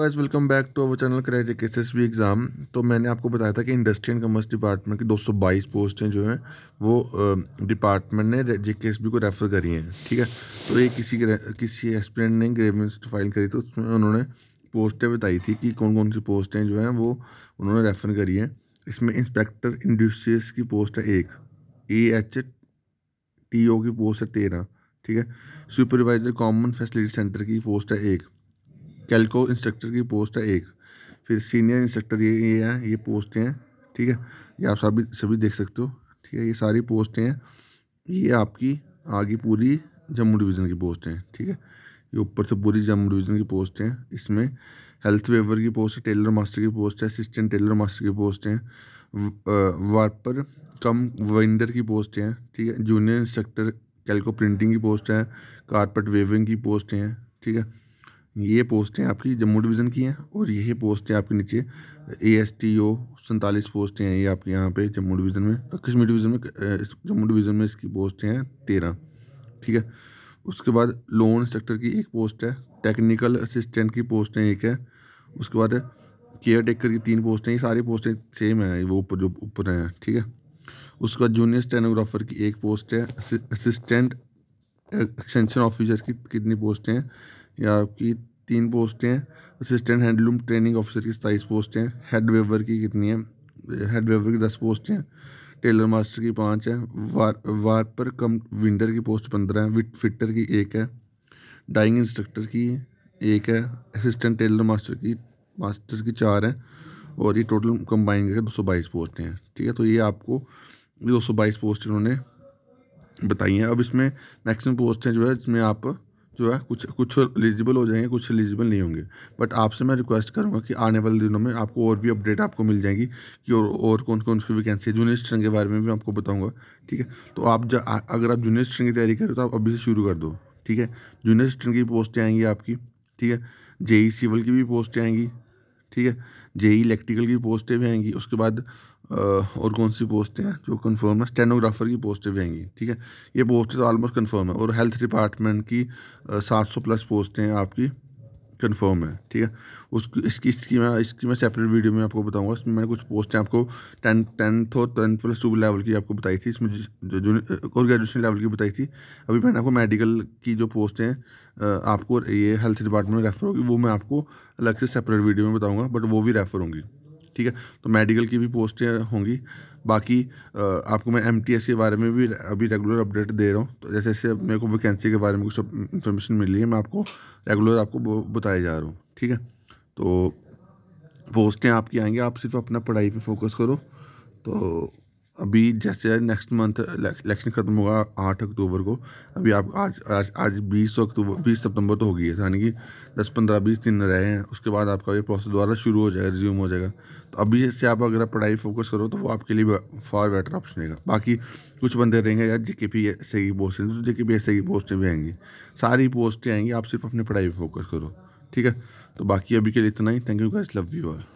बस welcome back to our channel Karachi S S B exam तो मैंने आपको बताया था कि इंडस्ट्री एंड कॉमर्स डिपार्टमेंट की 222 पोस्टें जो हैं वो डिपार्टमेंट ने जे के एस बी को रेफ़र करी हैं ठीक है तो ये किसी किसी एस्पिरेंट ने ग्रेवेंस फाइल करी तो उसमें उन्होंने पोस्टें बताई थी कि कौन कौन सी पोस्टें जो हैं वो उन्होंने रेफ़र करी हैं इसमें इंस्पेक्टर इंडस्ट्रीज की पोस्ट है एक ए एच टी ओ की पोस्ट है तेरह ठीक है सुपरवाइज़र कॉमन फैसिलिटी सेंटर की पोस्ट है एक कैलको इंस्ट्रक्टर की पोस्ट है एक फिर सीनियर इंस्ट्रक्टर ये ये हैं ये पोस्टें हैं ठीक है ये आप सभी सभी देख सकते हो ठीक है ये सारी पोस्टें हैं ये आपकी आगे पूरी जम्मू डिवीज़न की पोस्ट हैं ठीक है ये ऊपर से पूरी जम्मू डिवीज़न की पोस्ट हैं इसमें हेल्थ वेवर की पोस्ट है टेलर मास्टर की पोस्ट है असिस्टेंट टेलर मास्टर की पोस्ट हैं वार्पर कम वेंडर की पोस्ट हैं ठीक है जूनियर इंस्ट्रक्टर कैलको प्रिंटिंग की पोस्ट है कारपेट वेविंग की पोस्ट हैं ठीक है ये पोस्टें आपकी जम्मू डिवीज़न की हैं और यही पोस्टें आपके नीचे ए एस टी ओ सैंतालीस पोस्टें हैं ये आपके यहाँ पे जम्मू डिवीज़न में कश्मीर डिवीज़न में जम्मू डिवीज़न में इसकी पोस्टें हैं तेरह ठीक है उसके बाद लोन इंस्ट्रक्टर की एक पोस्ट है टेक्निकल असिस्टेंट की पोस्टें एक है उसके बाद केयर टेकर की तीन पोस्टें ये सारी पोस्टें सेम हैं वो ऊपर जो ऊपर हैं ठीक है उसके बाद जूनियर स्टेनोग्राफर की एक पोस्ट है असिस्टेंट एक्सटेंशन ऑफिसर की कितनी पोस्टें हैं या आपकी तीन पोस्टें हैं असिस्टेंट हैंडलूम ट्रेनिंग ऑफिसर की सताईस पोस्टें हैं हेड वेवर की कितनी है हेड वेवर की दस पोस्टें हैं टेलर मास्टर की पाँच है वार वार्पर कम विंडर की पोस्ट पंद्रह है विट फिटर की एक है डाइंग इंस्ट्रक्टर की एक है असिस्टेंट टेलर मास्टर की मास्टर की चार है और ये टोटल कंबाइन करके दो सौ बाईस पोस्टें हैं ठीक है तो ये आपको दो सौ बाईस पोस्ट इन्होंने बताइए अब इसमें मैक्सिमम पोस्ट हैं जो है इसमें आप जो है कुछ कुछ एलिजिबल हो जाएंगे कुछ एलिजिबल नहीं होंगे बट आपसे मैं रिक्वेस्ट करूँगा कि आने वाले दिनों में आपको और भी अपडेट आपको मिल जाएगी कि और, और कौन कौन सी वैकेंसी है जूनियर स्टूडेंट के बारे में भी आपको बताऊँगा ठीक है तो आप जा अगर आप जूनियर स्टूडेंट की तैयारी करें तो आप अभी से शुरू कर दो ठीक है जूनियर स्टूडेंट की पोस्टें आएंगी आपकी ठीक है जेई सिविल e की भी पोस्टें आएंगी ठीक है जेई इलेक्ट्रिकल की पोस्टें भी आएंगी उसके बाद और कौन सी पोस्टें हैं जो कंफर्म है स्टेनोग्राफर की पोस्टें भी आएंगी ठीक है ये पोस्टें तो ऑलमोस्ट कंफर्म है और हेल्थ डिपार्टमेंट की सात सौ प्लस पोस्टें हैं आपकी कन्फर्म है ठीक है उस इसकी इसकी मैं इसकी मैं सेपरेट वीडियो में आपको बताऊंगा इसमें मैंने कुछ पोस्टें आपको टेन टेंथ और टेंथ प्लस टू लेवल की आपको बताई थी इसमें जो और ग्रेजुएशन लेवल की बताई थी अभी मैंने आपको मेडिकल की जो पोस्ट हैं आपको ये हेल्थ डिपार्टमेंट में रेफर होगी वो मैं आपको अलग से सेपरेट वीडियो में बताऊँगा बट वो भी रेफर होंगी ठीक है तो मेडिकल की भी पोस्टें होंगी बाकी आपको मैं एम के बारे में भी अभी रेगुलर अपडेट दे रहा हूँ तो जैसे जैसे मेरे को वैकेंसी के बारे में कुछ इन्फॉर्मेशन मिल रही है मैं आपको रेगुलर आपको बताया जा रहा हूँ ठीक है तो पोस्टें आपकी आएंगी आप सिर्फ अपना पढ़ाई पे फोकस करो तो अभी जैसे नेक्स्ट मंथ इलेक्शन ख़त्म होगा आठ अक्टूबर को अभी आप आज आज आज बीस अक्टूबर बीस सितंबर तो होगी है यानी कि दस पंद्रह बीस दिन रहे हैं उसके बाद आपका ये प्रोसेस दोबारा शुरू हो जाएगा रिज्यूम हो जाएगा तो अभी जैसे आप अगर आप पढ़ाई फोकस करो तो वो आपके लिए फार बेटर ऑप्शन रहेगा बाकी कुछ बंदे रहेंगे यार जे के पी एस की पोस्ट तो जे के पी एस की पोस्टें भी आएंगी सारी पोस्टें आएंगी आप सिर्फ अपनी पढ़ाई पर फोकस करो ठीक है तो बाकी अभी के लिए इतना ही thank you guys love you all